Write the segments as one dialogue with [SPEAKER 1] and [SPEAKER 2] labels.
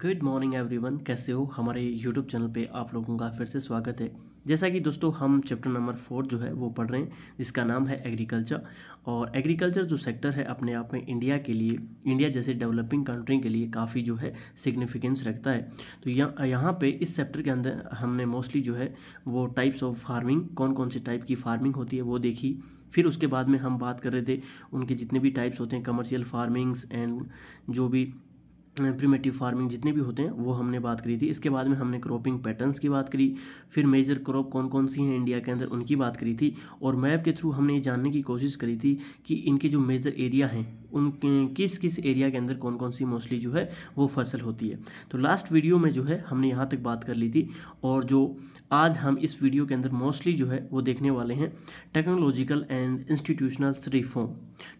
[SPEAKER 1] Good morning everyone कैसे हो हमारे यूट्यूब चैनल पे आप लोगों का फिर से स्वागत है जैसा कि दोस्तों हम चैप्टर नंबर फोर जो है वो पढ़ रहे हैं जिसका नाम है एग्रीकल्चर और एग्रीकल्चर जो सेक्टर है अपने आप में इंडिया के लिए इंडिया जैसे डेवलपिंग कंट्री के लिए काफ़ी जो है सिग्निफिकेंस रखता है तो यहाँ यहाँ पर इस सेक्टर के अंदर हमने मोस्टली जो है वो टाइप्स ऑफ फार्मिंग कौन कौन से टाइप की फार्मिंग होती है वो देखी फिर उसके बाद में हम बात कर रहे थे उनके जितने भी टाइप्स होते हैं कमर्शियल फार्मिंग्स एंड जो भी प्रीमेटिव फार्मिंग जितने भी होते हैं वो हमने बात करी थी इसके बाद में हमने क्रॉपिंग पैटर्न्स की बात करी फिर मेजर क्रॉप कौन कौन सी हैं इंडिया के अंदर उनकी बात करी थी और मैप के थ्रू हमने ये जानने की कोशिश करी थी कि इनके जो मेजर एरिया हैं उन किस किस एरिया के अंदर कौन कौन सी मोस्टली जो है वो फसल होती है तो लास्ट वीडियो में जो है हमने यहाँ तक बात कर ली थी और जो आज हम इस वीडियो के अंदर मोस्टली जो है वो देखने वाले हैं टेक्नोलॉजिकल एंड इंस्टीट्यूशनल रिफॉर्म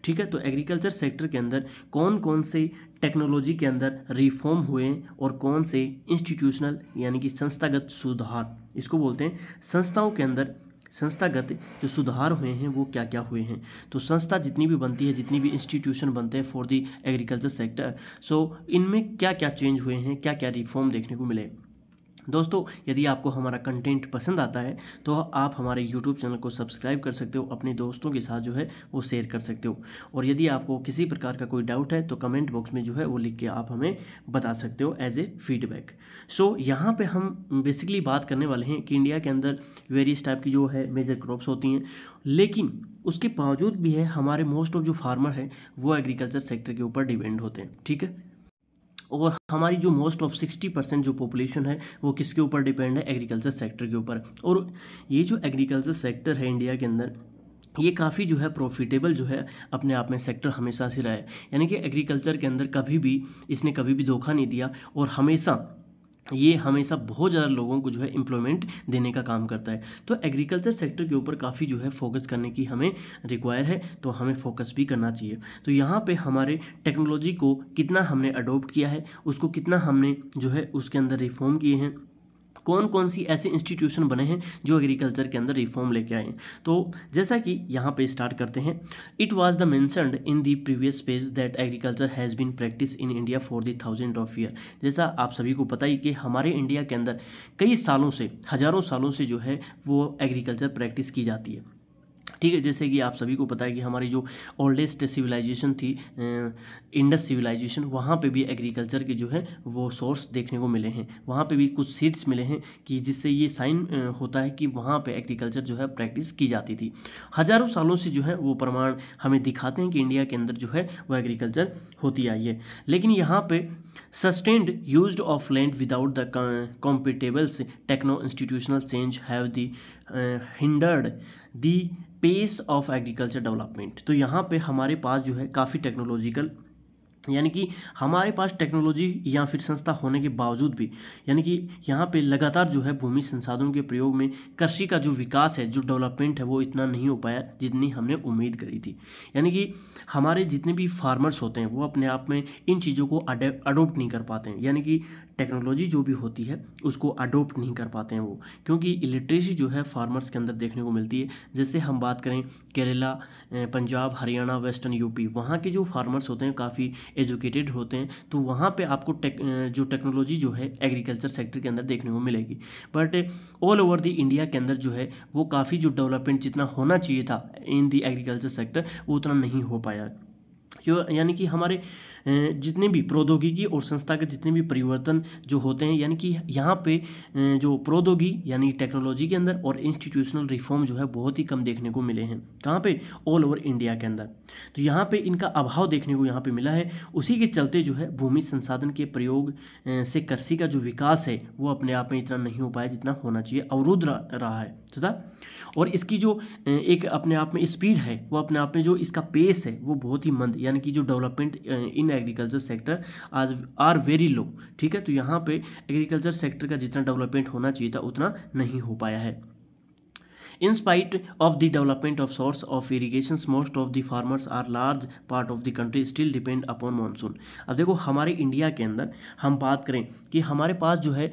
[SPEAKER 1] ठीक है तो एग्रीकल्चर सेक्टर के अंदर कौन कौन से टेक्नोलॉजी के अंदर रिफॉर्म हुए और कौन से इंस्टीट्यूशनल यानी कि संस्थागत सुधार इसको बोलते हैं संस्थाओं के अंदर संस्थागत जो सुधार हुए हैं वो क्या क्या हुए हैं तो संस्था जितनी भी बनती है जितनी भी इंस्टीट्यूशन बनते हैं for the agriculture sector so इनमें क्या क्या चेंज हुए हैं क्या क्या रिफॉर्म देखने को मिले दोस्तों यदि आपको हमारा कंटेंट पसंद आता है तो आप हमारे यूट्यूब चैनल को सब्सक्राइब कर सकते हो अपने दोस्तों के साथ जो है वो शेयर कर सकते हो और यदि आपको किसी प्रकार का कोई डाउट है तो कमेंट बॉक्स में जो है वो लिख के आप हमें बता सकते हो एज ए फीडबैक सो यहाँ पे हम बेसिकली बात करने वाले हैं कि इंडिया के अंदर वेरियस टाइप की जो है मेजर क्रॉप्स होती हैं लेकिन उसके बावजूद भी है हमारे मोस्ट ऑफ जो फार्मर हैं वो एग्रीकल्चर सेक्टर के ऊपर डिपेंड होते हैं ठीक है और हमारी जो मोस्ट ऑफ सिक्सटी परसेंट जो पॉपुलेशन है वो किसके ऊपर डिपेंड है एग्रीकल्चर सेक्टर के ऊपर और ये जो एग्रीकल्चर सेक्टर है इंडिया के अंदर ये काफ़ी जो है प्रॉफिटेबल जो है अपने आप में सेक्टर हमेशा से रहा है यानी कि एग्रीकल्चर के अंदर कभी भी इसने कभी भी धोखा नहीं दिया और हमेशा ये हमेशा बहुत ज़्यादा लोगों को जो है एम्प्लॉयमेंट देने का काम करता है तो एग्रीकल्चर सेक्टर के ऊपर काफ़ी जो है फोकस करने की हमें रिक्वायर है तो हमें फोकस भी करना चाहिए तो यहाँ पे हमारे टेक्नोलॉजी को कितना हमने अडोप्ट किया है उसको कितना हमने जो है उसके अंदर रिफॉर्म किए हैं कौन कौन सी ऐसे इंस्टीट्यूशन बने हैं जो एग्रीकल्चर के अंदर रिफॉर्म लेके आए हैं तो जैसा कि यहाँ पे स्टार्ट करते हैं it was the mentioned in the previous page that agriculture has been practice in India for the thousand of year जैसा आप सभी को पता ही कि हमारे इंडिया के अंदर कई सालों से हज़ारों सालों से जो है वो एग्रीकल्चर प्रैक्टिस की जाती है ठीक है जैसे कि आप सभी को पता है कि हमारी जो ओल्डेस्ट सिविलाइजेशन थी इंडस सिविलाइजेशन वहाँ पे भी एग्रीकल्चर के जो है वो सोर्स देखने को मिले हैं वहाँ पे भी कुछ सीड्स मिले हैं कि जिससे ये साइन होता है कि वहाँ पे एग्रीकल्चर जो है प्रैक्टिस की जाती थी हज़ारों सालों से जो है वो प्रमाण हमें दिखाते हैं कि इंडिया के अंदर जो है वह एग्रीकल्चर होती आई है लेकिन यहाँ पर sustained use of land without the compatibles techno institutional change have the hindered the pace of agriculture development तो यहाँ पे हमारे पास जो है काफ़ी टेक्नोलॉजिकल यानी कि हमारे पास टेक्नोलॉजी या फिर संस्था होने के बावजूद भी यानी कि यहाँ पे लगातार जो है भूमि संसाधनों के प्रयोग में कृषि का जो विकास है जो डेवलपमेंट है वो इतना नहीं हो पाया जितनी हमने उम्मीद करी थी यानी कि हमारे जितने भी फार्मर्स होते हैं वो अपने आप में इन चीज़ों को अडोप्ट नहीं कर पाते हैं यानी कि टेक्नोलॉजी जो भी होती है उसको अडोप्ट नहीं कर पाते हैं वो क्योंकि इलिट्रेसी जो है फार्मर्स के अंदर देखने को मिलती है जैसे हम बात करें केरला पंजाब हरियाणा वेस्टर्न यूपी वहाँ के जो फार्मर्स होते हैं काफ़ी एजुकेटेड होते हैं तो वहाँ पर आपको टेक जो टेक्नोलॉजी जो है एग्रीकल्चर सेक्टर के अंदर देखने को मिलेगी but all over the India के अंदर जो है वो काफ़ी जो डेवलपमेंट जितना होना चाहिए था इन दी एग्रीकल्चर सेक्टर वो उतना नहीं हो पाया जो यानी कि हमारे जितने भी प्रौद्योगिकी और संस्थागत जितने भी परिवर्तन जो होते हैं यानी कि यहाँ पे जो प्रौद्योगिकी यानी टेक्नोलॉजी के अंदर और इंस्टीट्यूशनल रिफॉर्म जो है बहुत ही कम देखने को मिले हैं कहाँ पे ऑल ओवर इंडिया के अंदर तो यहाँ पे इनका अभाव देखने को यहाँ पे मिला है उसी के चलते जो है भूमि संसाधन के प्रयोग से कृषि का जो विकास है वो अपने आप में इतना नहीं हो पाया जितना होना चाहिए अवरुद्ध रहा है तथा और इसकी जो एक अपने आप में स्पीड है वो अपने आप में जो इसका पेस है वो बहुत ही मंद यानी कि जो डेवलपमेंट इन में एग्रीकल्चर सेक्टर आज आर वेरी लो ठीक है तो यहाँ पे एग्रीकल्चर सेक्टर का जितना डेवलपमेंट होना चाहिए था उतना नहीं हो पाया है In spite of the development of source of irrigation most of the farmers are large part of the country still depend upon monsoon. अब देखो हमारे इंडिया के अंदर हम बात करें कि हमारे पास जो है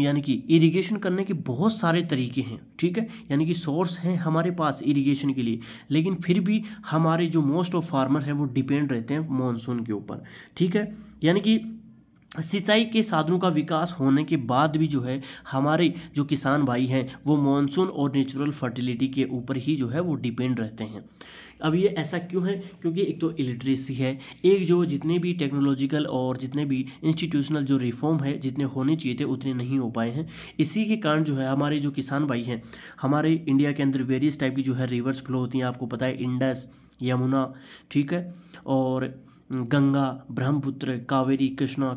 [SPEAKER 1] यानी कि इरीगेशन करने के बहुत सारे तरीके हैं ठीक है यानी कि सोर्स हैं हमारे पास इरीगेशन के लिए लेकिन फिर भी हमारे जो मोस्ट ऑफ फार्मर हैं वो डिपेंड रहते हैं मानसून के ऊपर ठीक है यानी कि सिंचाई के साधनों का विकास होने के बाद भी जो है हमारे जो किसान भाई हैं वो मॉनसून और नेचुरल फर्टिलिटी के ऊपर ही जो है वो डिपेंड रहते हैं अब ये ऐसा क्यों है क्योंकि एक तो इलिटरेसी है एक जो जितने भी टेक्नोलॉजिकल और जितने भी इंस्टीट्यूशनल जो रिफॉर्म है जितने होने चाहिए थे उतने नहीं हो पाए हैं इसी के कारण जो है हमारे जो किसान भाई हैं हमारे इंडिया के अंदर वेरियस टाइप की जो है रिवर्स फ्लो होती हैं आपको पता है इंडस यमुना ठीक है और गंगा ब्रह्मपुत्र कावेरी कृष्णा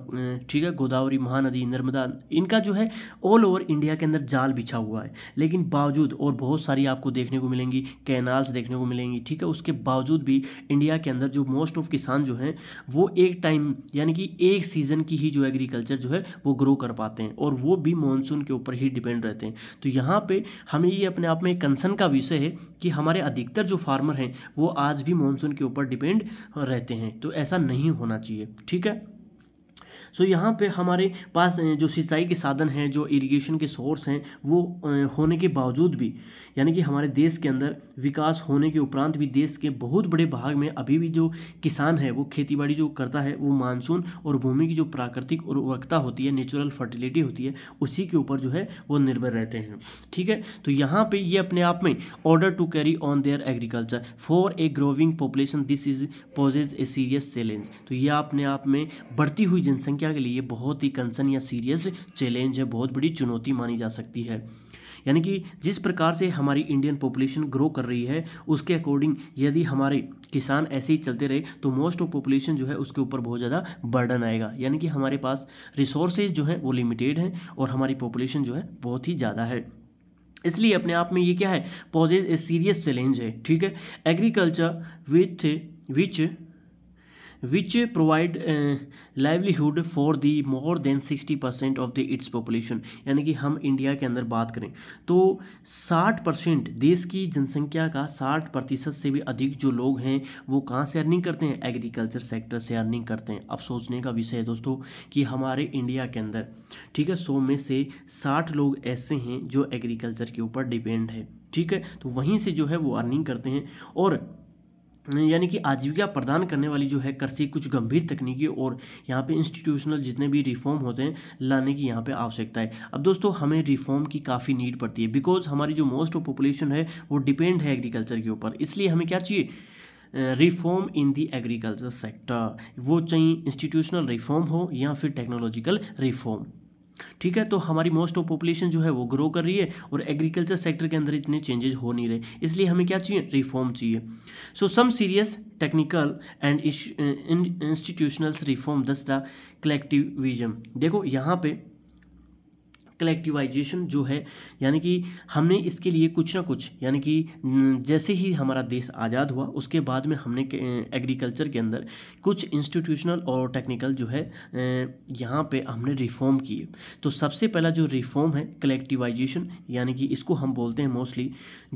[SPEAKER 1] ठीक है गोदावरी महानदी नर्मदा इनका जो है ऑल ओवर इंडिया के अंदर जाल बिछा हुआ है लेकिन बावजूद और बहुत सारी आपको देखने को मिलेंगी कैनाल्स देखने को मिलेंगी ठीक है उसके बावजूद भी इंडिया के अंदर जो मोस्ट ऑफ किसान जो हैं वो एक टाइम यानी कि एक सीज़न की ही जो एग्रीकल्चर जो है वो ग्रो कर पाते हैं और वो भी मानसून के ऊपर ही डिपेंड रहते हैं तो यहाँ पर हमें ये अपने आप में एक कंसर्न का विषय है कि हमारे अधिकतर जो फार्मर हैं वो आज भी मानसून के ऊपर डिपेंड रहते हैं तो ऐसा नहीं होना चाहिए ठीक है सो यहाँ पे हमारे पास जो सिंचाई के साधन हैं जो इरिगेशन के सोर्स हैं वो होने के बावजूद भी यानी कि हमारे देश के अंदर विकास होने के उपरांत भी देश के बहुत बड़े भाग में अभी भी जो किसान है वो खेतीबाड़ी जो करता है वो मानसून और भूमि की जो प्राकृतिक उर्वरकता होती है नेचुरल फर्टिलिटी होती है उसी के ऊपर जो है वो निर्भर रहते हैं ठीक है तो यहाँ पर ये अपने आप में order to carry on their agriculture for a growing population this is poses a serious challenge तो यह अपने आप में बढ़ती हुई जनसंख्या इंडिया के लिए बहुत ही कंसर्न या सीरियस चैलेंज है बहुत बड़ी चुनौती मानी जा सकती है यानी कि जिस प्रकार से हमारी इंडियन पॉपुलेशन ग्रो कर रही है उसके अकॉर्डिंग यदि हमारे किसान ऐसे ही चलते रहे तो मोस्ट ऑफ पॉपुलेशन जो है उसके ऊपर बहुत ज़्यादा बर्डन आएगा यानी कि हमारे पास रिसोर्सेज जो है वो लिमिटेड हैं और हमारी पॉपुलेशन जो है बहुत ही ज़्यादा है इसलिए अपने आप में ये क्या है पॉजेज ए सीरियस चैलेंज है ठीक है agriculture with which which provide uh, livelihood for the more than 60 percent of the its population यानी कि हम इंडिया के अंदर बात करें तो 60 परसेंट देश की जनसंख्या का 60 प्रतिशत से भी अधिक जो लोग हैं वो कहाँ से अर्निंग करते हैं एग्रीकल्चर सेक्टर से अर्निंग करते हैं अब सोचने का विषय है दोस्तों कि हमारे इंडिया के अंदर ठीक है सौ में से साठ लोग ऐसे हैं जो एग्रीकल्चर के ऊपर डिपेंड है ठीक है तो वहीं से जो है वो अर्निंग करते हैं और यानी कि आजीविका प्रदान करने वाली जो है कृषि कुछ गंभीर तकनीकी और यहाँ पे इंस्टीट्यूशनल जितने भी रिफॉर्म होते हैं लाने की यहाँ पे आवश्यकता है अब दोस्तों हमें रिफॉर्म की काफ़ी नीड पड़ती है बिकॉज हमारी जो मोस्ट ऑफ पॉपुलेशन है वो डिपेंड है एग्रीकल्चर के ऊपर इसलिए हमें क्या चाहिए reform in the agriculture sector वो चाहिए इंस्टीट्यूशनल रिफॉर्म हो या फिर टेक्नोलॉजिकल रिफॉर्म ठीक है तो हमारी मोस्ट ऑफ पॉपुलेशन जो है वो ग्रो कर रही है और एग्रीकल्चर सेक्टर के अंदर इतने चेंजेस हो नहीं रहे इसलिए हमें क्या चाहिए रिफॉर्म चाहिए so some serious technical and institutionals reform thus the collectivism देखो यहाँ पे कलेक्टिवाइजेशन जो है यानी कि हमने इसके लिए कुछ ना कुछ यानी कि जैसे ही हमारा देश आज़ाद हुआ उसके बाद में हमने एग्रीकल्चर के अंदर कुछ इंस्टीट्यूशनल और टेक्निकल जो है यहाँ पे हमने रिफॉर्म किए तो सबसे पहला जो रिफॉर्म है कलेक्टिवाइजेशन यानी कि इसको हम बोलते हैं मोस्टली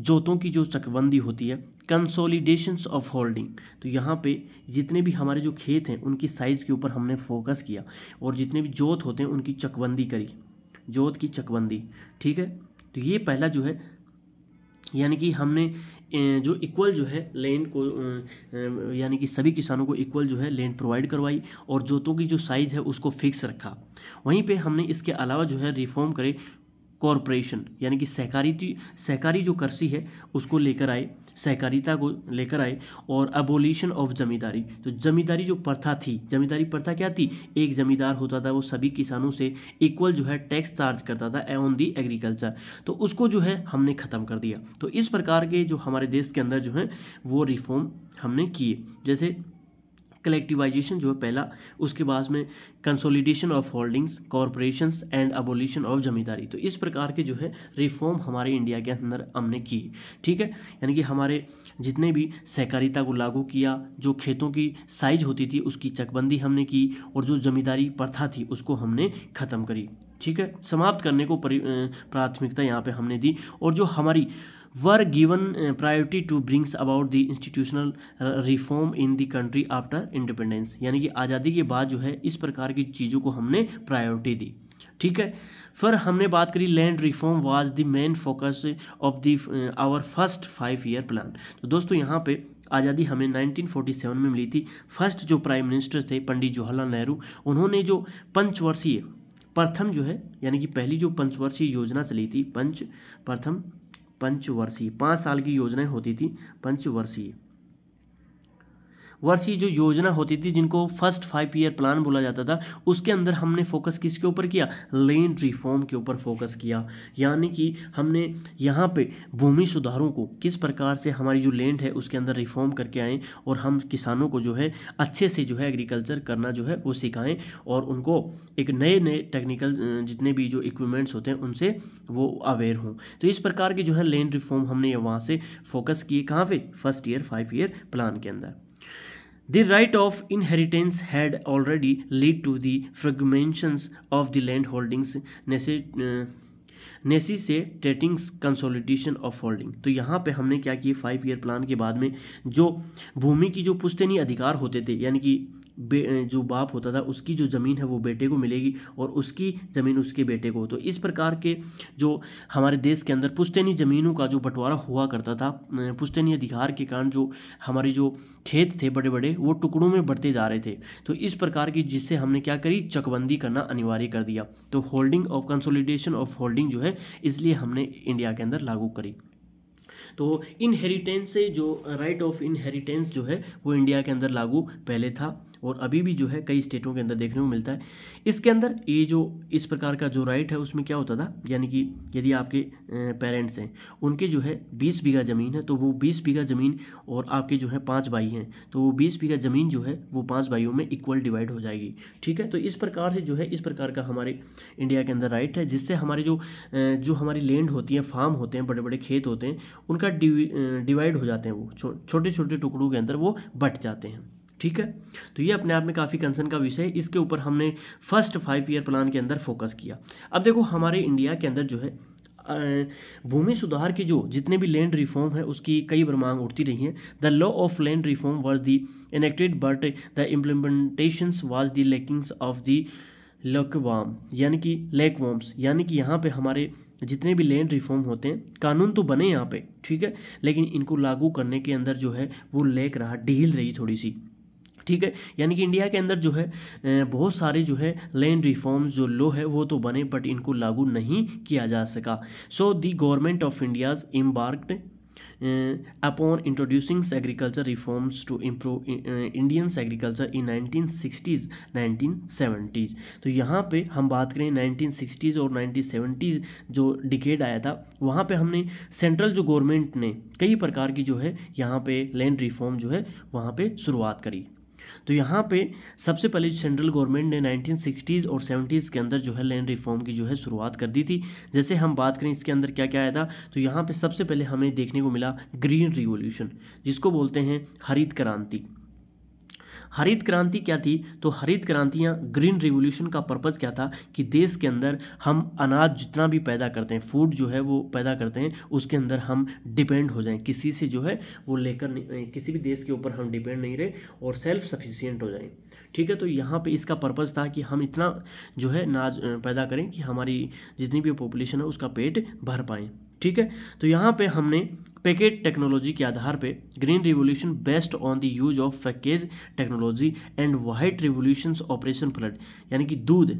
[SPEAKER 1] जोतों की जो चकबंदी होती है कंसोलिडेशंस ऑफ होल्डिंग तो यहाँ पे जितने भी हमारे जो खेत हैं उनकी साइज़ के ऊपर हमने फोकस किया और जितने भी जोत होते हैं उनकी चकबंदी करी जोत की चकबंदी ठीक है तो ये पहला जो है यानी कि हमने जो इक्वल जो है लैंड को यानी कि सभी किसानों को इक्वल जो है लैंड प्रोवाइड करवाई और जोतों की जो साइज़ है उसको फिक्स रखा वहीं पे हमने इसके अलावा जो है रिफॉर्म करे कॉरपोरेशन यानी कि सहकारी सहकारी जो करसी है उसको लेकर आए सहकारिता को लेकर आए और अबोलिशन ऑफ जमींदारी तो जमींदारी जो प्रथा थी जमींदारी प्रथा क्या थी एक जमींदार होता था वो सभी किसानों से इक्वल जो है टैक्स चार्ज करता था ऑन दी एग्रीकल्चर तो उसको जो है हमने ख़त्म कर दिया तो इस प्रकार के जो हमारे देश के अंदर जो है वो रिफॉर्म हमने किए जैसे कलेक्टिवाइजेशन जो है पहला उसके बाद में consolidation of holdings corporations and abolition of zamindari तो इस प्रकार के जो है रिफॉर्म हमारे इंडिया के अंदर हमने किए ठीक है यानी कि हमारे जितने भी सहकारिता को लागू किया जो खेतों की साइज होती थी उसकी चकबंदी हमने की और जो जमींदारी प्रथा थी उसको हमने ख़त्म करी ठीक है समाप्त करने को प्राथमिकता यहाँ पे हमने दी और जो हमारी were given uh, priority to brings about the institutional uh, reform in the country after independence यानी कि आज़ादी के बाद जो है इस प्रकार की चीज़ों को हमने प्रायोरिटी दी ठीक है फिर हमने बात करी land reform was the main focus of the our first five year plan तो दोस्तों यहाँ पे आज़ादी हमें 1947 में मिली थी फर्स्ट जो प्राइम मिनिस्टर थे पंडित जवाहरलाल नेहरू उन्होंने जो पंचवर्षीय प्रथम जो है यानी कि पहली जो पंचवर्षीय योजना चली थी पंच प्रथम पंचवर्षीय पाँच साल की योजनाएं होती थी पंचवर्षीय वर्षीय जो योजना होती थी जिनको फर्स्ट फाइव ईयर प्लान बोला जाता था उसके अंदर हमने फोकस किसके ऊपर किया लैंड रिफॉर्म के ऊपर फोकस किया यानी कि हमने यहाँ पे भूमि सुधारों को किस प्रकार से हमारी जो लैंड है उसके अंदर रिफॉर्म करके आएँ और हम किसानों को जो है अच्छे से जो है एग्रीकल्चर करना जो है वो सिखाएँ और उनको एक नए नए टेक्निकल जितने भी जो इक्विपमेंट्स होते हैं उनसे वो अवेयर हों तो इस प्रकार के जो है लैंड रिफॉर्म हमने वहाँ से फोकस किए कहाँ पे first year five year plan के अंदर The right of inheritance had already led to the fragmentations of the land holdings नेसी से ट्रेटिंग्स कंसोलिडेशन ऑफ होल्डिंग तो यहाँ पे हमने क्या किया फाइव ईयर प्लान के बाद में जो भूमि की जो पुश्तनी अधिकार होते थे यानी कि जो बाप होता था उसकी जो ज़मीन है वो बेटे को मिलेगी और उसकी ज़मीन उसके बेटे को तो इस प्रकार के जो हमारे देश के अंदर पुश्तैनी ज़मीनों का जो बंटवारा हुआ करता था पुश्तैनी अधिकार के कारण जो हमारे जो खेत थे बड़े बड़े वो टुकड़ों में बढ़ते जा रहे थे तो इस प्रकार की जिससे हमने क्या करी चकबंदी करना अनिवार्य कर दिया तो holding of consolidation of holding जो है इसलिए हमने इंडिया के अंदर लागू करी तो इनहेरिटेंस से जो राइट ऑफ इनहेरिटेंस जो है वो इंडिया के अंदर लागू पहले था और अभी भी जो है कई स्टेटों के अंदर देखने को मिलता है इसके अंदर ये जो इस प्रकार का जो राइट है उसमें क्या होता था यानी कि यदि आपके पेरेंट्स हैं उनके जो है बीस बीघा ज़मीन है तो वो बीस बीघा ज़मीन और आपके जो है पाँच भाई हैं तो वो बीस बीघा ज़मीन जो है वो पाँच भाइयों में इक्वल डिवाइड हो जाएगी ठीक है तो इस प्रकार से जो है इस प्रकार का हमारे इंडिया के अंदर राइट है जिससे हमारे जो जो हमारी लैंड होती है फार्म होते हैं बड़े बड़े खेत होते हैं उनका डिवाइड हो जाते हैं वो छोटे छोटे टुकड़ों के अंदर वो बट जाते हैं ठीक है तो ये अपने आप में काफ़ी कंसर्न का विषय है इसके ऊपर हमने फर्स्ट फाइव ईयर प्लान के अंदर फोकस किया अब देखो हमारे इंडिया के अंदर जो है भूमि सुधार के जो जितने भी लैंड रिफॉर्म है उसकी कई बार मांग उठती रही है the law of land reform was the enacted but the implementations was the lackings of the लकवाम यानी कि लेक वॉम्स यानी कि यहाँ पे हमारे जितने भी लैंड रिफॉर्म होते हैं कानून तो बने यहाँ पे ठीक है लेकिन इनको लागू करने के अंदर जो है वो लेक रहा ढील रही थोड़ी सी ठीक है यानी कि इंडिया के अंदर जो है बहुत सारे जो है लैंड रिफॉर्म्स जो लो है वो तो बने बट इनको लागू नहीं किया जा सका so the government of India's embarked agriculture reforms to reforms Indian agriculture in nineteen sixties 1960s 1970s तो यहाँ पे हम बात करें 1960s और 1970s जो डिकेड आया था वहाँ पे हमने सेंट्रल जो गवर्नमेंट ने कई प्रकार की जो है यहाँ पे लैंड रिफॉर्म जो है वहाँ पे शुरुआत करी तो यहाँ पे सबसे पहले सेंट्रल गवर्नमेंट ने 1960s और 70s के अंदर जो है लैंड रिफॉर्म की जो है शुरुआत कर दी थी जैसे हम बात करें इसके अंदर क्या क्या आया था तो यहाँ पर सबसे पहले हमें देखने को मिला ग्रीन रिवोल्यूशन जिसको बोलते हैं हरित क्रांति हरित क्रांति क्या थी तो हरित क्रांतियाँ ग्रीन रिवोल्यूशन का पर्पज़ क्या था कि देश के अंदर हम अनाज जितना भी पैदा करते हैं फूड जो है वो पैदा करते हैं उसके अंदर हम डिपेंड हो जाएं किसी से जो है वो लेकर किसी भी देश के ऊपर हम डिपेंड नहीं रहे और सेल्फ सफिशियंट हो जाएं ठीक है तो यहाँ पे इसका पर्पज़ था कि हम इतना जो है नाज पैदा करें कि हमारी जितनी भी पॉपुलेशन है उसका पेट भर पाएँ ठीक है तो यहाँ पे हमने पैकेट टेक्नोलॉजी के आधार पे green revolution based on the use of package technology and white revolution operation flood यानी कि दूध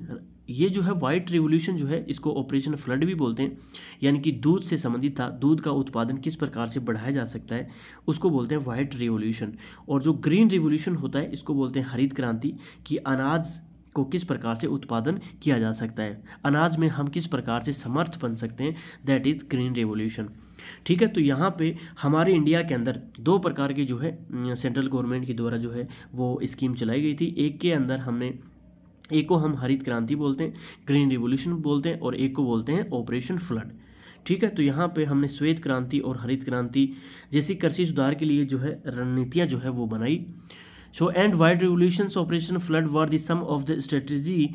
[SPEAKER 1] ये जो है वाइट रिवोल्यूशन जो है इसको ऑपरेशन फ्लड भी बोलते हैं यानी कि दूध से संबंधित था दूध का उत्पादन किस प्रकार से बढ़ाया जा सकता है उसको बोलते हैं वाइट रिवोल्यूशन और जो ग्रीन रिवोल्यूशन होता है इसको बोलते हैं हरित क्रांति कि अनाज को किस प्रकार से उत्पादन किया जा सकता है अनाज में हम किस प्रकार से समर्थ बन सकते हैं दैट इज़ ग्रीन रेवोल्यूशन ठीक है तो यहाँ पे हमारे इंडिया के अंदर दो प्रकार के जो है सेंट्रल गवर्नमेंट के द्वारा जो है वो स्कीम चलाई गई थी एक के अंदर हमने एक को हम हरित क्रांति बोलते हैं ग्रीन रिवोल्यूशन बोलते हैं और एक को बोलते हैं ऑपरेशन फ्लड ठीक है तो यहाँ पे हमने श्वेत क्रांति और हरित क्रांति जैसी कृषि सुधार के लिए जो है रणनीतियाँ जो है वो बनाई so and white revolution operation flood were the some of the strategy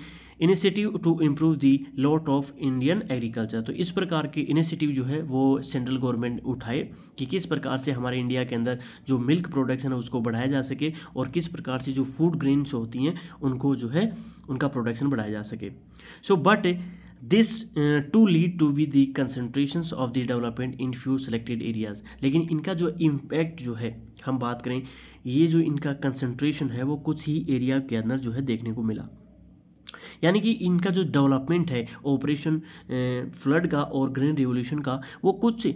[SPEAKER 1] initiative to improve the lot of Indian agriculture तो इस प्रकार के इनिशिएटिव जो है वो सेंट्रल गवर्नमेंट उठाए कि किस प्रकार से हमारे इंडिया के अंदर जो मिल्क प्रोडक्शन है उसको बढ़ाया जा सके और किस प्रकार से जो फूड ग्रेन्स होती हैं उनको जो है उनका प्रोडक्शन बढ़ाया जा सके so but this to lead to be the concentration of the development in few selected areas लेकिन इनका जो इम्पैक्ट जो है हम बात करें ये जो इनका कंसनट्रेशन है वो कुछ ही एरिया के अंदर जो है देखने को मिला यानी कि इनका जो डेवलपमेंट है ऑपरेशन फ्लड का और ग्रीन रिवोल्यूशन का वो कुछ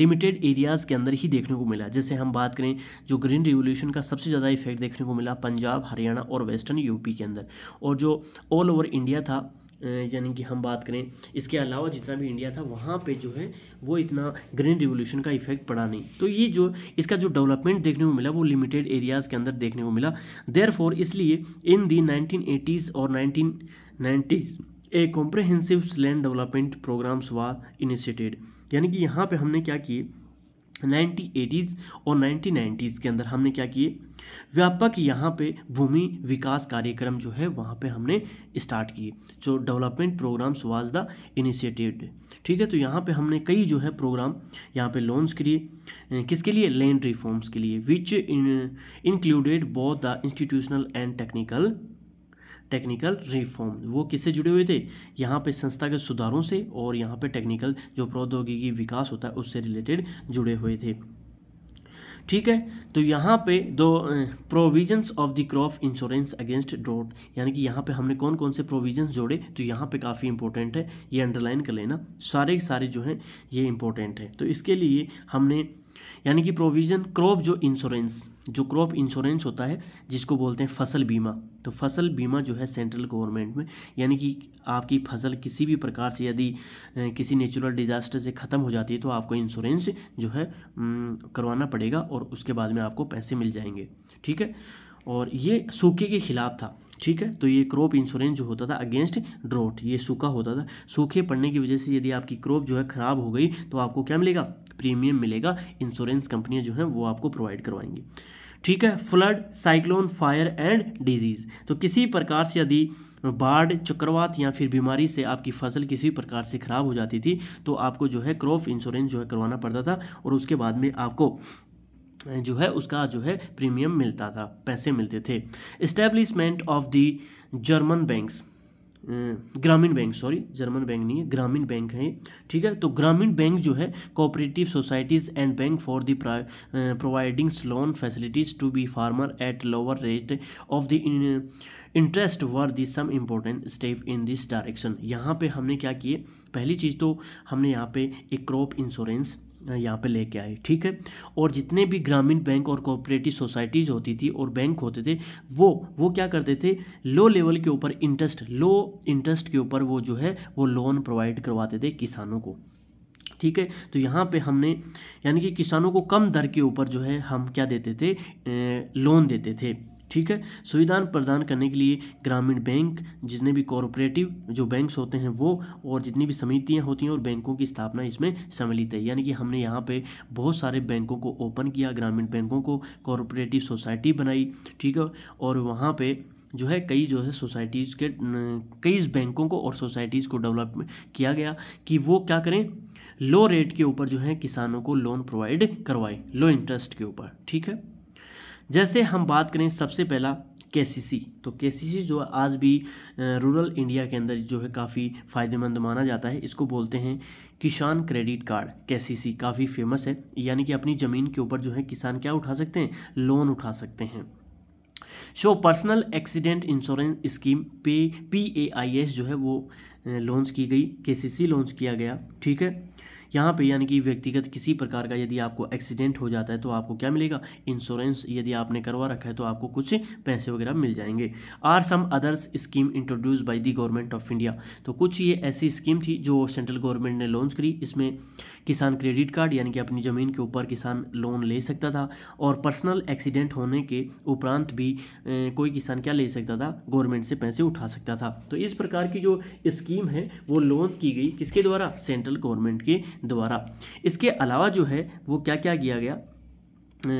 [SPEAKER 1] लिमिटेड एरियाज़ के अंदर ही देखने को मिला जैसे हम बात करें जो ग्रीन रिवोल्यूशन का सबसे ज़्यादा इफेक्ट देखने को मिला पंजाब हरियाणा और वेस्टर्न यूपी के अंदर और जो ऑल ओवर इंडिया था यानी कि हम बात करें इसके अलावा जितना भी इंडिया था वहाँ पे जो है वो इतना ग्रीन रिवोल्यूशन का इफेक्ट पड़ा नहीं तो ये जो इसका जो डेवलपमेंट देखने को मिला वो लिमिटेड एरियाज़ के अंदर देखने को मिला देयर इसलिए इन दी नाइनटीन और nineteen nineties a comprehensive land development programmes was initiated यानी कि यहाँ पर हमने क्या किए नाइन्टी एटीज़ और नाइन्टीन नाइन्टीज़ के अंदर हमने क्या किए व्यापक यहाँ पे भूमि विकास कार्यक्रम जो है वहाँ पे हमने स्टार्ट किए जो development programme was the initiative ठीक है तो यहाँ पे हमने कई जो है प्रोग्राम यहाँ पे लॉन्च किए किसके लिए लैंड रिफॉर्म्स के लिए which included both the institutional and technical technical reform वो किससे जुड़े हुए थे यहाँ पे संस्थागत सुधारों से और यहाँ पे टेक्निकल जो प्रौद्योगिकी विकास होता है उससे रिलेटेड जुड़े हुए थे ठीक है तो यहाँ पे दो provisions of the crop insurance against drought यानी कि यहाँ पे हमने कौन कौन से प्रोविजंस जोड़े तो यहाँ पे काफ़ी इंपॉर्टेंट है ये अंडरलाइन कर लेना सारे सारे जो हैं ये इंपॉर्टेंट है तो इसके लिए हमने यानी कि प्रोविजन क्रॉप जो इंश्योरेंस जो क्रॉप इंश्योरेंस होता है जिसको बोलते हैं फसल बीमा तो फसल बीमा जो है सेंट्रल गवर्नमेंट में यानी कि आपकी फसल किसी भी प्रकार से यदि किसी नेचुरल डिजास्टर से ख़त्म हो जाती है तो आपको इंश्योरेंस जो है करवाना पड़ेगा और उसके बाद में आपको पैसे मिल जाएंगे ठीक है और ये सूखे के खिलाफ था ठीक है तो ये क्रॉप इंश्योरेंस जो होता था अगेंस्ट ड्रोट ये सूखा होता था सूखे पड़ने की वजह से यदि आपकी क्रॉप जो है ख़राब हो गई तो आपको क्या मिलेगा प्रीमियम मिलेगा इंश्योरेंस कंपनियां जो हैं वो आपको प्रोवाइड करवाएंगी ठीक है flood cyclone fire and disease तो किसी प्रकार से यदि बाढ़ चक्रवात या फिर बीमारी से आपकी फसल किसी प्रकार से ख़राब हो जाती थी तो आपको जो है क्रॉप इंश्योरेंस जो है करवाना पड़ता था और उसके बाद में आपको जो है उसका जो है प्रीमियम मिलता था पैसे मिलते थे establishment of the German banks ग्रामीण बैंक सॉरी जर्मन बैंक नहीं है ग्रामीण बैंक है ठीक है तो ग्रामीण बैंक जो है cooperative societies and bank for the providings loan facilities to be farmer at lower rate of the interest were the some important step in this direction यहाँ पे हमने क्या किए पहली चीज़ तो हमने यहाँ पे एक क्रॉप इंश्योरेंस यहाँ पे लेके आए ठीक है और जितने भी ग्रामीण बैंक और कोऑपरेटिव सोसाइटीज़ होती थी और बैंक होते थे वो वो क्या करते थे लो लेवल के ऊपर इंटरेस्ट लो इंटरेस्ट के ऊपर वो जो है वो लोन प्रोवाइड करवाते थे किसानों को ठीक है तो यहाँ पे हमने यानी कि किसानों को कम दर के ऊपर जो है हम क्या देते थे ए, लोन देते थे ठीक है सुविधाएं प्रदान करने के लिए ग्रामीण बैंक जितने भी कॉरपोरेटिव जो बैंक्स होते हैं वो और जितनी भी समितियाँ होती हैं और बैंकों की स्थापना इसमें सम्मिलित है यानी कि हमने यहाँ पर बहुत सारे बैंकों को ओपन किया ग्रामीण बैंकों को कॉरपोरेटिव सोसाइटी बनाई ठीक है और वहाँ पर जो है कई जो है सोसाइटीज़ के कई बैंकों को और सोसाइटीज़ को डेवलप किया गया कि वो क्या करें लो रेट के ऊपर जो है किसानों को लोन प्रोवाइड करवाएं लो इंटरेस्ट के ऊपर ठीक है जैसे हम बात करें सबसे पहला के तो के जो आज भी रूरल इंडिया के अंदर जो है काफ़ी फ़ायदेमंद माना जाता है इसको बोलते हैं किसान क्रेडिट कार्ड के काफ़ी फेमस है यानी कि अपनी ज़मीन के ऊपर जो है किसान क्या उठा सकते हैं लोन उठा सकते हैं so personal accident insurance scheme पे पी ए आई एस जो है वो लॉन्च की गई के लॉन्च किया गया ठीक है यहाँ पे यानी कि व्यक्तिगत किसी प्रकार का यदि आपको एक्सीडेंट हो जाता है तो आपको क्या मिलेगा इंश्योरेंस यदि आपने करवा रखा है तो आपको कुछ पैसे वगैरह मिल जाएंगे are some others scheme introduce by the government of India तो कुछ ये ऐसी स्कीम थी जो सेंट्रल गवर्नमेंट ने लॉन्च करी इसमें किसान क्रेडिट कार्ड यानी कि अपनी ज़मीन के ऊपर किसान लोन ले सकता था और पर्सनल एक्सीडेंट होने के उपरांत भी कोई किसान क्या ले सकता था गवर्नमेंट से पैसे उठा सकता था तो इस प्रकार की जो स्कीम है वो लोन की गई किसके द्वारा सेंट्रल गवर्नमेंट के द्वारा इसके अलावा जो है वो क्या क्या किया गया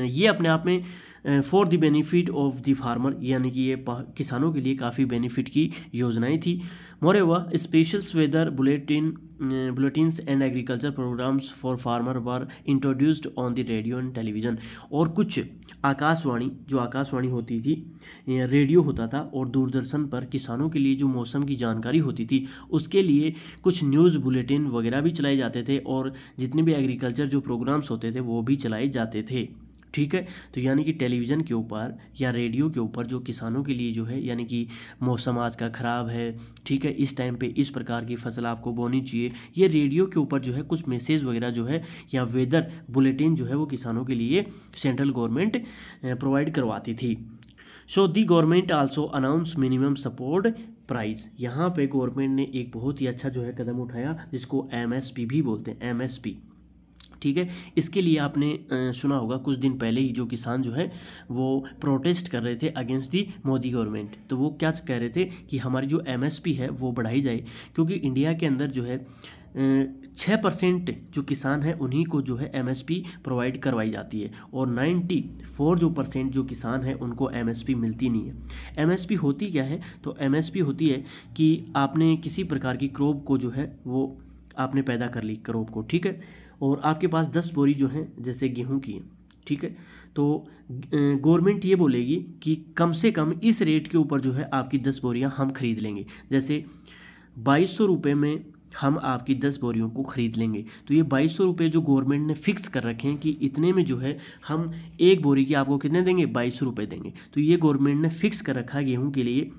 [SPEAKER 1] ये अपने आप में for the benefit of the farmer यानी कि ये किसानों के लिए काफ़ी बेनिफिट की योजनाएं थी moreover special weather bulletin bulletin and agriculture programmes for farmer were introduced on the radio and television और कुछ आकाशवाणी जो आकाशवाणी होती थी रेडियो होता था और दूरदर्शन पर किसानों के लिए जो मौसम की जानकारी होती थी उसके लिए कुछ न्यूज़ बुलेटिन वगैरह भी चलाए जाते थे और जितने भी एग्रीकल्चर जो प्रोग्राम्स होते थे वो भी चलाए जाते थे ठीक है तो यानी कि टेलीविज़न के ऊपर या रेडियो के ऊपर जो किसानों के लिए जो है यानी कि मौसम आज का ख़राब है ठीक है इस टाइम पे इस प्रकार की फसल आपको बोनी चाहिए ये रेडियो के ऊपर जो है कुछ मैसेज वगैरह जो है या वेदर बुलेटिन जो है वो किसानों के लिए सेंट्रल गवर्नमेंट प्रोवाइड करवाती थी so the government also announce minimum support price यहाँ पे गवर्नमेंट ने एक बहुत ही अच्छा जो है कदम उठाया जिसको एमएसपी भी बोलते हैं एमएसपी ठीक है इसके लिए आपने सुना होगा कुछ दिन पहले ही जो किसान जो है वो प्रोटेस्ट कर रहे थे अगेंस्ट दी मोदी गवर्नमेंट तो वो क्या कह रहे थे कि हमारी जो एम है वो बढ़ाई जाए क्योंकि इंडिया के अंदर जो है छः परसेंट जो किसान हैं उन्हीं को जो है एमएसपी प्रोवाइड करवाई जाती है और नाइन्टी फोर जो परसेंट जो किसान हैं उनको एमएसपी मिलती नहीं है एमएसपी होती क्या है तो एमएसपी होती है कि आपने किसी प्रकार की क्रॉप को जो है वो आपने पैदा कर ली क्रॉप को ठीक है और आपके पास दस बोरी जो हैं जैसे गेहूँ की है ठीक है तो गवर्नमेंट ये बोलेगी कि कम से कम इस रेट के ऊपर जो है आपकी दस बोरियाँ हम खरीद लेंगे जैसे बाईस सौ रुपये में हम आपकी दस बोरियों को ख़रीद लेंगे तो ये बाईस सौ रुपये जो गवर्नमेंट ने फिक्स कर रखे हैं कि इतने में जो है हम एक बोरी की आपको कितने देंगे बाईस सौ रुपये देंगे तो ये गवर्नमेंट ने फिक्स कर रखा है गेहूँ के लिए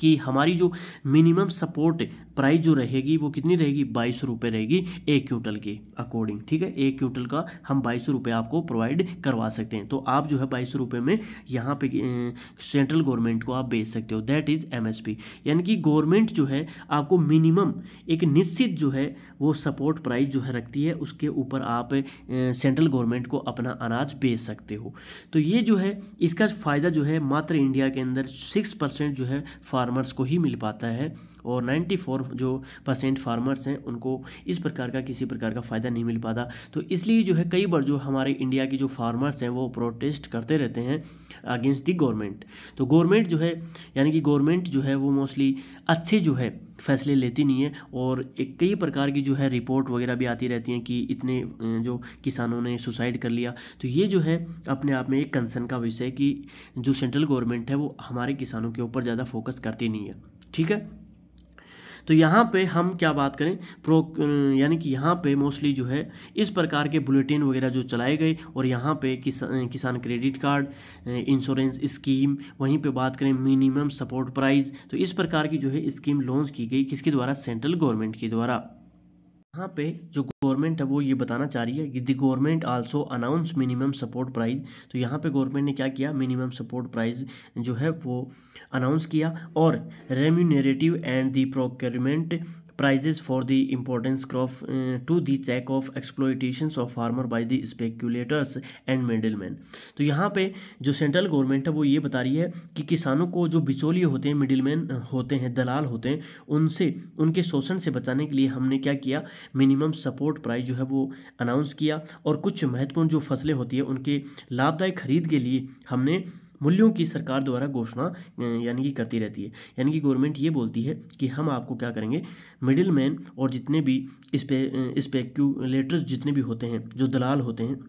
[SPEAKER 1] कि हमारी जो मिनिमम सपोर्ट प्राइस जो रहेगी वो कितनी रहेगी बाईस रुपये रहेगी एक क्विंटल की अकॉर्डिंग ठीक है एक क्विंटल का हम बाईस रुपये आपको प्रोवाइड करवा सकते हैं तो आप जो है बाईस रुपये में यहाँ पे सेंट्रल गवर्नमेंट को आप बेच सकते हो दैट इज़ एम यानी कि गवर्नमेंट जो है आपको मिनिमम एक निश्चित जो है वो सपोर्ट प्राइस जो है रखती है उसके ऊपर आप सेंट्रल गवर्नमेंट को अपना अनाज बेच सकते हो तो ये जो है इसका फ़ायदा जो है मात्र इंडिया के अंदर सिक्स परसेंट जो है फार्मर्स को ही मिल पाता है और नाइन्टी फोर जो परसेंट फार्मर्स हैं उनको इस प्रकार का किसी प्रकार का फ़ायदा नहीं मिल पाता तो इसलिए जो है कई बार जो हमारे इंडिया के जो फार्मर्स हैं वो प्रोटेस्ट करते रहते हैं अगेंस्ट दी गवर्नमेंट तो गवर्नमेंट जो है यानी कि गवर्नमेंट जो है वो मोस्टली अच्छे जो है फैसले लेती नहीं है और एक कई प्रकार की जो है रिपोर्ट वगैरह भी आती रहती हैं कि इतने जो किसानों ने सुसाइड कर लिया तो ये जो है अपने आप में एक कंसर्न का विषय कि जो सेंट्रल गवर्नमेंट है वो हमारे किसानों के ऊपर ज़्यादा फोकस करती नहीं है ठीक है तो यहाँ पे हम क्या बात करें प्रो यानी कि यहाँ पे मोस्टली जो है इस प्रकार के बुलेटिन वगैरह जो चलाए गए और यहाँ पे किसा, किसान क्रेडिट कार्ड इंश्योरेंस स्कीम वहीं पे बात करें मिनिमम सपोर्ट प्राइस तो इस प्रकार की जो है स्कीम लॉन्च की गई किसके द्वारा सेंट्रल गवर्नमेंट के द्वारा यहाँ पे जो गवर्नमेंट है वो ये बताना चाह रही है कि the government also announce minimum support price तो यहाँ पे गवर्नमेंट ने क्या किया मिनिमम सपोर्ट प्राइस जो है वो अनाउंस किया और remunerative and the procurement prices for the important crop uh, to the check of exploitations of farmer by the speculators and middlemen तो यहाँ पे जो सेंट्रल गवर्नमेंट है वो ये बता रही है कि किसानों को जो बिचौलिए होते हैं मिडिलमैन होते हैं दलाल होते हैं उनसे उनके शोषण से बचाने के लिए हमने क्या किया मिनिमम सपोर्ट प्राइस जो है वो अनाउंस किया और कुछ महत्वपूर्ण जो फसलें होती है उनके लाभदायक खरीद के लिए हमने मूल्यों की सरकार द्वारा घोषणा यानी कि करती रहती है यानी कि गवर्नमेंट ये बोलती है कि हम आपको क्या करेंगे मिडिल मैन और जितने भी स्पे स्पेक्यूलेटर्स जितने भी होते हैं जो दलाल होते हैं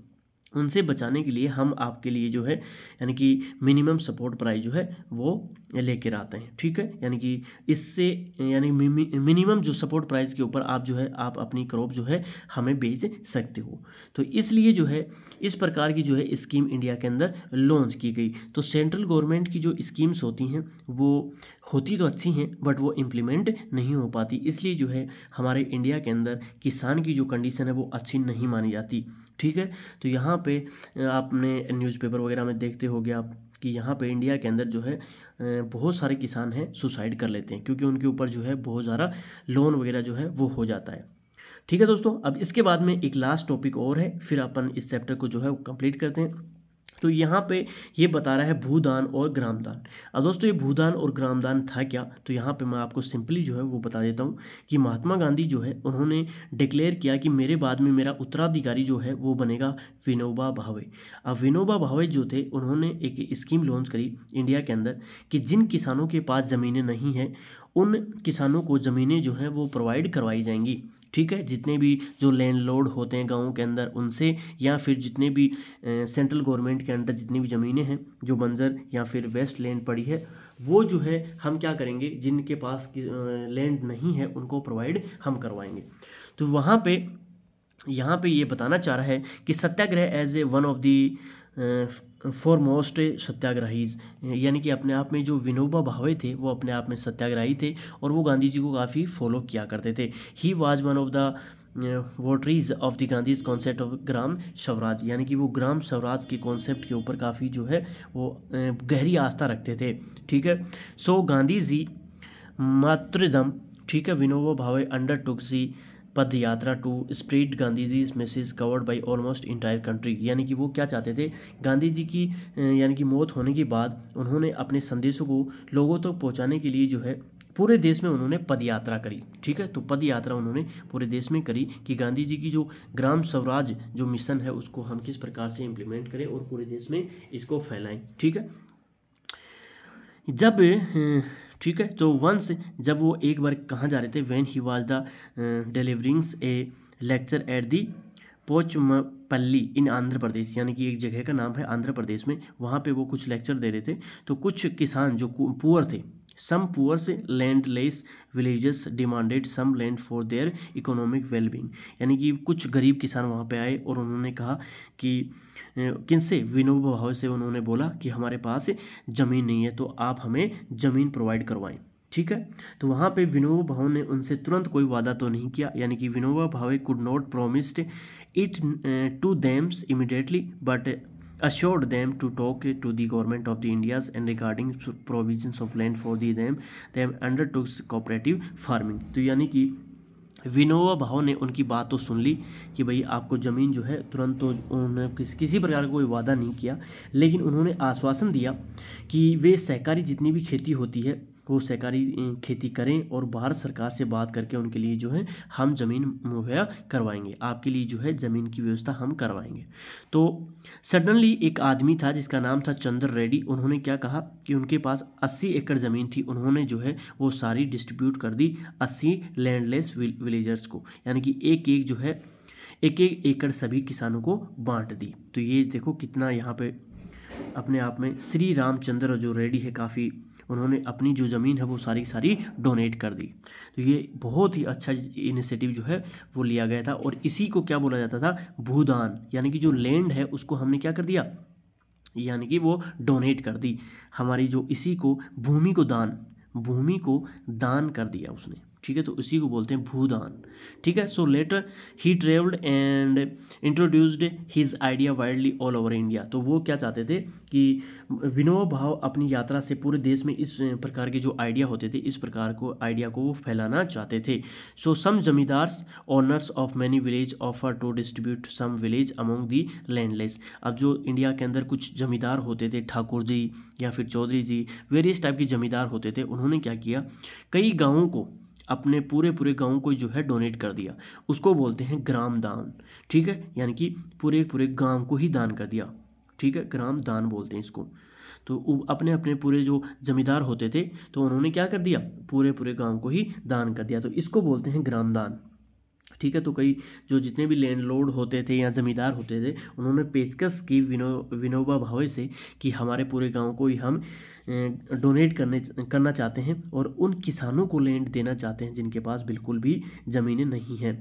[SPEAKER 1] उनसे बचाने के लिए हम आपके लिए जो है यानी कि मिनिमम सपोर्ट प्राइस जो है वो लेकर आते हैं ठीक है यानी कि इससे यानी मिनिमम जो सपोर्ट प्राइस के ऊपर आप जो है आप अपनी क्रॉप जो है हमें बेच सकते हो तो इसलिए जो है इस प्रकार की जो है स्कीम इंडिया के अंदर लॉन्च की गई तो सेंट्रल गवर्नमेंट की जो स्कीम्स होती हैं वो होती तो अच्छी हैं बट वो इम्प्लीमेंट नहीं हो पाती इसलिए जो है हमारे इंडिया के अंदर किसान की जो कंडीशन है वो अच्छी नहीं मानी जाती ठीक है तो यहाँ पे आपने न्यूज़पेपर वगैरह में देखते हो आप कि यहाँ पे इंडिया के अंदर जो है बहुत सारे किसान हैं सुसाइड कर लेते हैं क्योंकि उनके ऊपर जो है बहुत सारा लोन वगैरह जो है वो हो जाता है ठीक है दोस्तों अब इसके बाद में एक लास्ट टॉपिक और है फिर अपन इस चैप्टर को जो है कंप्लीट करते हैं तो यहाँ पे ये बता रहा है भूदान और ग्रामदान अब दोस्तों ये भूदान और ग्रामदान था क्या तो यहाँ पे मैं आपको सिंपली जो है वो बता देता हूँ कि महात्मा गांधी जो है उन्होंने डिक्लेयर किया कि मेरे बाद में मेरा उत्तराधिकारी जो है वो बनेगा विनोबा भावे अब विनोबा भावे जो थे उन्होंने एक स्कीम लॉन्च करी इंडिया के अंदर कि जिन किसानों के पास ज़मीनें नहीं हैं उन किसानों को ज़मीनें जो हैं वो प्रोवाइड करवाई जाएंगी ठीक है जितने भी जो लोड होते हैं गाँव के अंदर उनसे या फिर जितने भी सेंट्रल गवर्नमेंट के अंदर जितनी भी ज़मीनें हैं जो बंजर या फिर वेस्ट लैंड पड़ी है वो जो है हम क्या करेंगे जिनके पास लैंड नहीं है उनको प्रोवाइड हम करवाएंगे तो वहाँ पे यहाँ पे ये बताना चाह रहा है कि satyagraha as a one of the foremost satyagrahis यानी कि अपने आप में जो विनोबा भावे थे वो अपने आप में सत्याग्रही थे और वो गांधी जी को काफ़ी फॉलो किया करते थे he was one of the votaries of the Gandhi's concept of Gram Swaraj यानी कि वो ग्राम स्वराज के कॉन्सेप्ट के ऊपर काफ़ी जो है वो uh, गहरी आस्था रखते थे ठीक है सो गांधी जी मातृदम ठीक है विनोबा भावे अंडर टुक्सी Pad Yatra to spread Gandhi ji message covered by almost entire country यानी कि वो क्या चाहते थे गांधी जी की यानी कि मौत होने के बाद उन्होंने अपने संदेशों को लोगों तक तो पहुँचाने के लिए जो है पूरे देश में उन्होंने पदयात्रा करी ठीक है तो पदयात्रा उन्होंने पूरे देश में करी कि गांधी जी की जो ग्राम स्वराज जो मिशन है उसको हम किस प्रकार से इम्प्लीमेंट करें और पूरे देश में इसको फैलाएं ठीक है जब ठीक है तो वंस जब वो एक बार कहाँ जा रहे थे when he was the deliverings a lecture at the Pochampalli in Andhra Pradesh यानी कि एक जगह का नाम है आंध्र प्रदेश में वहाँ पे वो कुछ लेक्चर दे रहे थे तो कुछ किसान जो पुअर थे some poor landless villages demanded some land for their economic well-being यानी कि कुछ गरीब किसान वहाँ पे आए और उन्होंने कहा कि किनसे विनोबा भाव से उन्होंने बोला कि हमारे पास ज़मीन नहीं है तो आप हमें ज़मीन प्रोवाइड करवाएं ठीक है तो वहाँ पे विनोबा भाव ने उनसे तुरंत कोई वादा तो नहीं किया यानी कि Vinoba Bhave could not promised it to thems immediately but assured them to talk to the government of the Indias and regarding provisions of land for the them they have undertook cooperative farming to yani ki Vinoba Bhave ने उनकी बात तो सुन ली कि भाई आपको ज़मीन जो है तुरंत तो उन्होंने किस, किसी प्रकार का कोई वादा नहीं किया लेकिन उन्होंने आश्वासन दिया कि वे सहकारी जितनी भी खेती होती है वो सहकारी खेती करें और भारत सरकार से बात करके उनके लिए जो है हम ज़मीन मुहैया करवाएंगे आपके लिए जो है ज़मीन की व्यवस्था हम करवाएंगे तो सडनली एक आदमी था जिसका नाम था चंद्र रेड्डी उन्होंने क्या कहा कि उनके पास अस्सी एकड़ ज़मीन थी उन्होंने जो है वो सारी डिस्ट्रीब्यूट कर दी अस्सी लैंडलेस विलेजर्स को यानी कि एक एक जो है एक एक एकड़ सभी किसानों को बांट दी तो ये देखो कितना यहाँ पे अपने आप में श्री रामचंद्र जो रेड्डी है काफ़ी उन्होंने अपनी जो ज़मीन है वो सारी की सारी डोनेट कर दी तो ये बहुत ही अच्छा इनिशिएटिव जो है वो लिया गया था और इसी को क्या बोला जाता था भूदान यानी कि जो लैंड है उसको हमने क्या कर दिया यानी कि वो डोनेट कर दी हमारी जो इसी को भूमि को दान भूमि को दान कर दिया उसने ठीक है तो उसी को बोलते हैं भूदान ठीक है so later he travelled and introduced his idea widely all over India तो वो क्या चाहते थे कि विनोबा भाव अपनी यात्रा से पूरे देश में इस प्रकार के जो आइडिया होते थे इस प्रकार को आइडिया को वो फैलाना चाहते थे so some zamindars owners of many village offer to distribute some village among the landless अब जो इंडिया के अंदर कुछ जमींदार होते थे ठाकुर जी या फिर चौधरी जी वेरियस टाइप के जमींदार होते थे उन्होंने क्या किया कई गाँवों को अपने पूरे पूरे गांव को जो है डोनेट कर दिया उसको बोलते हैं ग्राम दान ठीक है यानी कि पूरे पूरे गांव को ही दान कर दिया ठीक है ग्राम दान बोलते हैं इसको तो अपने अपने पूरे जो जमींदार होते थे तो उन्होंने क्या कर दिया पूरे पूरे गांव को ही दान कर दिया तो इसको बोलते हैं ग्राम दान ठीक है तो कई जो जितने भी लैंडलॉर्ड होते थे या ज़मींदार होते थे उन्होंने पेशकश की विनो विनोबा भावे से कि हमारे पूरे गांव को ही हम डोनेट करने करना चाहते हैं और उन किसानों को लैंड देना चाहते हैं जिनके पास बिल्कुल भी ज़मीनें नहीं हैं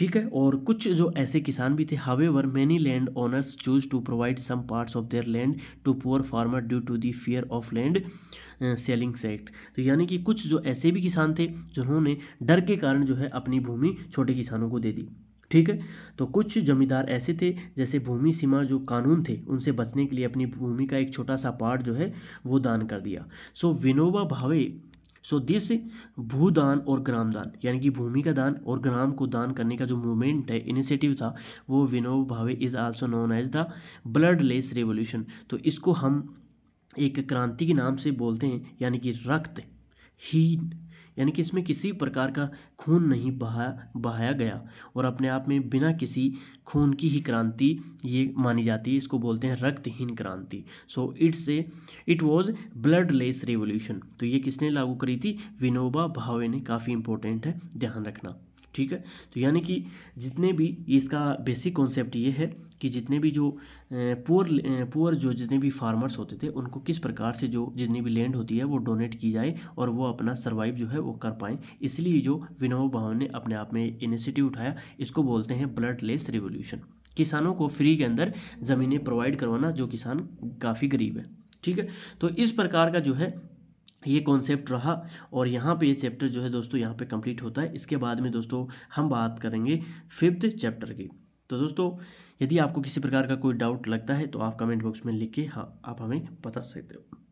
[SPEAKER 1] ठीक है और कुछ जो ऐसे किसान भी थे however were many land owners choose to provide some parts of their land to poor farmer due to the fear of land ceiling act तो यानी कि कुछ जो ऐसे भी किसान थे जिन्होंने डर के कारण जो है अपनी भूमि छोटे किसानों को दे दी ठीक है तो कुछ जमींदार ऐसे थे जैसे भूमि सीमा जो कानून थे उनसे बचने के लिए अपनी भूमि का एक छोटा सा पार्ट जो है वो दान कर दिया सो विनोबा भावे सो दिस भूदान और ग्राम दान यानी कि भूमि का दान और ग्राम को दान करने का जो मूवमेंट है इनिशिएटिव था वो Vinoba Bhave is also known as the bloodless revolution तो इसको हम एक क्रांति के नाम से बोलते हैं यानी कि रक्त हीन यानी कि इसमें किसी प्रकार का खून नहीं बहा बहाया गया और अपने आप में बिना किसी खून की ही क्रांति ये मानी जाती है इसको बोलते हैं रक्तहीन क्रांति so it's a it was bloodless revolution तो ये किसने लागू करी थी विनोबा भावे ने काफ़ी इंपॉर्टेंट है ध्यान रखना ठीक है तो यानी कि जितने भी इसका बेसिक कॉन्सेप्ट ये है कि जितने भी जो पुअर पुअर जो जितने भी फार्मर्स होते थे उनको किस प्रकार से जो जितनी भी लैंड होती है वो डोनेट की जाए और वो अपना सर्वाइव जो है वो कर पाएँ इसलिए जो विनोब भाव ने अपने आप में इनिशिएटिव उठाया इसको बोलते हैं ब्लड लेस रिवोल्यूशन किसानों को फ्री के अंदर ज़मीनें प्रोवाइड करवाना जो किसान काफ़ी गरीब है ठीक है तो इस प्रकार का जो है ये कॉन्सेप्ट रहा और यहाँ पे ये चैप्टर जो है दोस्तों यहाँ पे कंप्लीट होता है इसके बाद में दोस्तों हम बात करेंगे फिफ्थ चैप्टर की तो दोस्तों यदि आपको किसी प्रकार का कोई डाउट लगता है तो आप कमेंट बॉक्स में लिख के हाँ आप हमें बता सकते हो